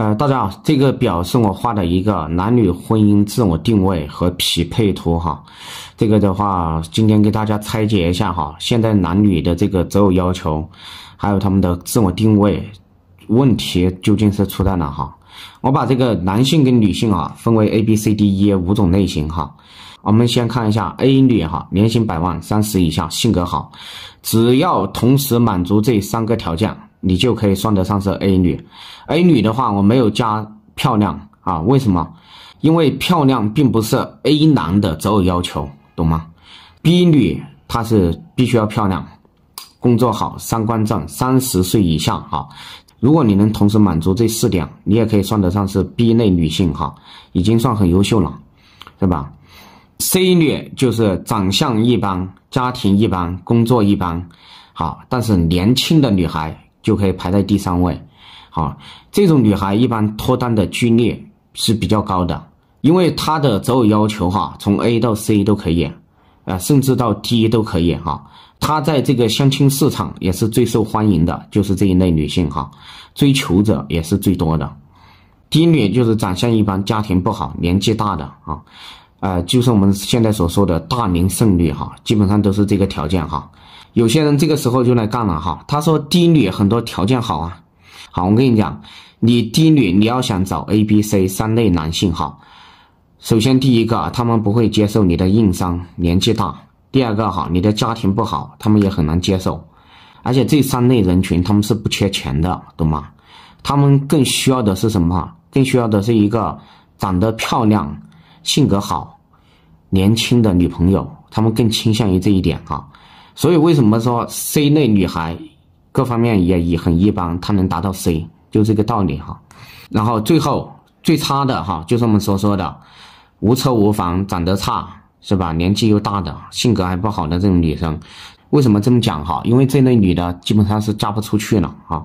呃，大家好，这个表是我画的一个男女婚姻自我定位和匹配图哈。这个的话，今天给大家拆解一下哈，现在男女的这个择偶要求，还有他们的自我定位问题究竟是出在哪哈？我把这个男性跟女性啊分为 A、B、C、D、E 五种类型哈。我们先看一下 A 女哈，年薪百万，三十以下，性格好，只要同时满足这三个条件。你就可以算得上是 A 女，A 女的话，我没有加漂亮啊，为什么？因为漂亮并不是 A 男的择偶要求，懂吗？B 女她是必须要漂亮，工作好，三观正，三十岁以下啊。如果你能同时满足这四点，你也可以算得上是 B 类女性哈，已经算很优秀了，对吧？C 女就是长相一般，家庭一般，工作一般，好，但是年轻的女孩。就可以排在第三位，啊，这种女孩一般脱单的几率是比较高的，因为她的择偶要求哈，从 A 到 C 都可以，呃，甚至到 D 都可以哈。她在这个相亲市场也是最受欢迎的，就是这一类女性哈，追求者也是最多的。低女就是长相一般、家庭不好、年纪大的啊，呃，就是我们现在所说的大龄剩女哈，基本上都是这个条件哈。有些人这个时候就来干了哈。他说：“低女很多条件好啊。”好，我跟你讲，你低女你要想找 A、B、C 三类男性哈。首先，第一个，他们不会接受你的硬伤，年纪大；第二个，哈，你的家庭不好，他们也很难接受。而且，这三类人群他们是不缺钱的，懂吗？他们更需要的是什么？哈，更需要的是一个长得漂亮、性格好、年轻的女朋友。他们更倾向于这一点，哈。所以为什么说 C 类女孩各方面也也很一般，她能达到 C 就这个道理哈。然后最后最差的哈，就是我们所说的无车无房、长得差是吧？年纪又大的、性格还不好的这种女生，为什么这么讲哈？因为这类女的基本上是嫁不出去了哈。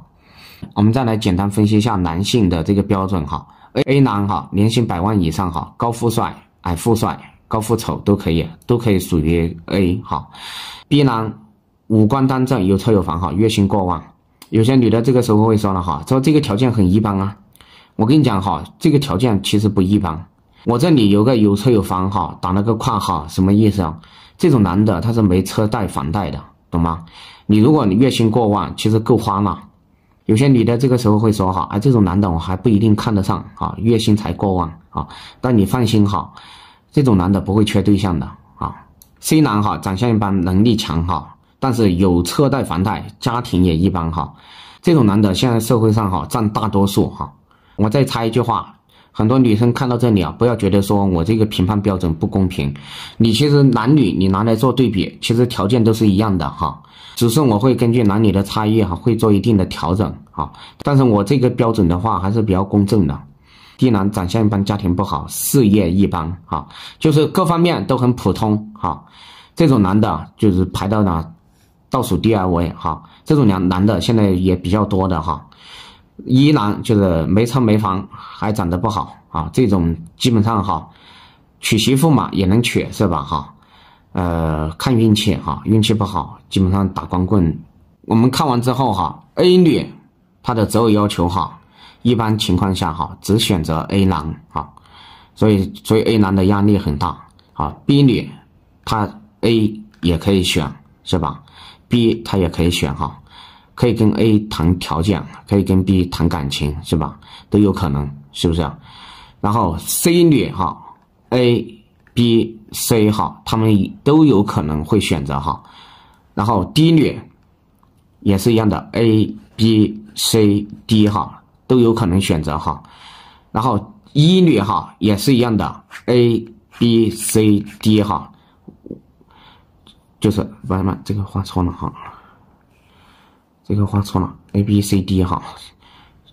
我们再来简单分析一下男性的这个标准哈。A A 男哈，年薪百万以上哈，高富帅，矮富帅。高富丑都可以，都可以属于 A 哈。B 男五官端正，有车有房哈，月薪过万。有些女的这个时候会说了哈，说这个条件很一般啊。我跟你讲哈，这个条件其实不一般。我这里有个有车有房哈，打了个括号，什么意思啊？这种男的他是没车贷、房贷的，懂吗？你如果你月薪过万，其实够花了。有些女的这个时候会说哈，哎，这种男的我还不一定看得上啊，月薪才过万啊。但你放心哈。这种男的不会缺对象的啊，C 男哈，长相一般，能力强哈，但是有车贷、房贷，家庭也一般哈。这种男的现在社会上哈占大多数哈。我再插一句话，很多女生看到这里啊，不要觉得说我这个评判标准不公平。你其实男女你拿来做对比，其实条件都是一样的哈，只是我会根据男女的差异哈，会做一定的调整啊。但是我这个标准的话还是比较公正的。低男长相一般，家庭不好，事业一般，哈，就是各方面都很普通，哈，这种男的，就是排到了倒数第二位，哈，这种男男的现在也比较多的，哈，一男就是没车没房，还长得不好，啊，这种基本上哈，娶媳妇嘛也能娶，是吧，哈，呃，看运气，哈，运气不好，基本上打光棍。我们看完之后，哈，A 女她的择偶要求，哈。一般情况下，哈，只选择 A 男，哈，所以所以 A 男的压力很大，啊，B 女，他 A 也可以选，是吧？B 他也可以选，哈，可以跟 A 谈条件，可以跟 B 谈感情，是吧？都有可能，是不是？然后 C 女，哈，A、B、C，哈，他们都有可能会选择哈，然后 D 女也是一样的，A、B、C、D，哈。都有可能选择哈，然后一女哈也是一样的，A B C D 哈，就是为什这个画错了哈？这个画错了，A B C D 哈，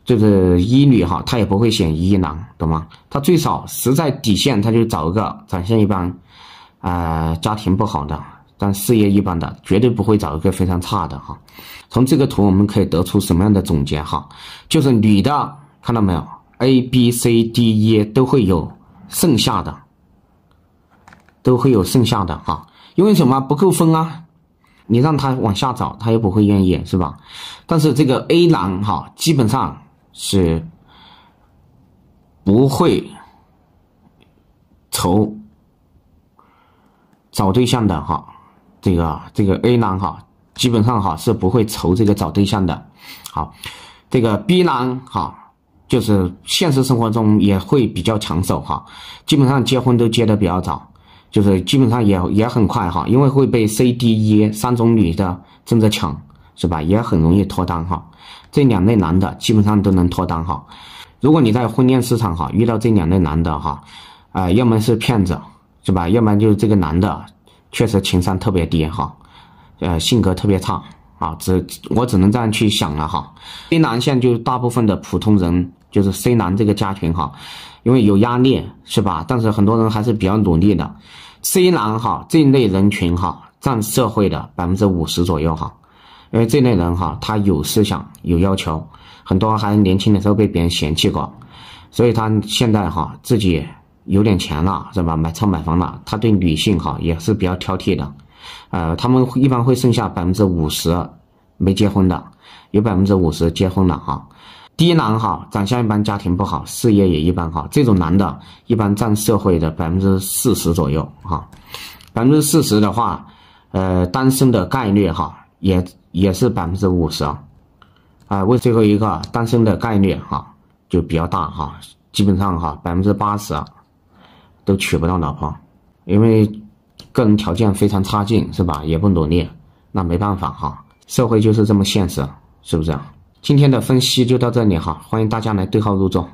就是一女哈，她也不会选一男，懂吗？她最少实在底线，她就找一个长相一般，啊，家庭不好的。但事业一般的绝对不会找一个非常差的哈。从这个图我们可以得出什么样的总结哈？就是女的看到没有，A B C D E 都会有剩下的，都会有剩下的哈。因为什么不够分啊？你让他往下找，他又不会愿意是吧？但是这个 A 男哈，基本上是不会愁找对象的哈。这个这个 A 男哈，基本上哈是不会愁这个找对象的，好，这个 B 男哈，就是现实生活中也会比较抢手哈，基本上结婚都结的比较早，就是基本上也也很快哈，因为会被 C、D、E 三种女的争着抢，是吧？也很容易脱单哈，这两类男的基本上都能脱单哈。如果你在婚恋市场哈遇到这两类男的哈，啊，要么是骗子，是吧？要么就是这个男的。确实情商特别低哈，呃，性格特别差啊，只我只能这样去想了哈。C 男在就是大部分的普通人，就是 C 男这个家庭哈，因为有压力是吧？但是很多人还是比较努力的。C 男哈这一类人群哈占社会的百分之五十左右哈，因为这类人哈他有思想有要求，很多还年轻的时候被别人嫌弃过，所以他现在哈自己。有点钱了，是吧？买车买房了。他对女性哈也是比较挑剔的，呃，他们一般会剩下百分之五十没结婚的，有百分之五十结婚了哈。低男哈，长相一般，家庭不好，事业也一般哈。这种男的，一般占社会的百分之四十左右哈。百分之四十的话，呃，单身的概率哈，也也是百分之五十啊。啊，为最后一个单身的概率哈，就比较大哈，基本上哈，百分之八十。都娶不到老婆，因为个人条件非常差劲，是吧？也不努力，那没办法哈。社会就是这么现实，是不是啊？今天的分析就到这里哈，欢迎大家来对号入座。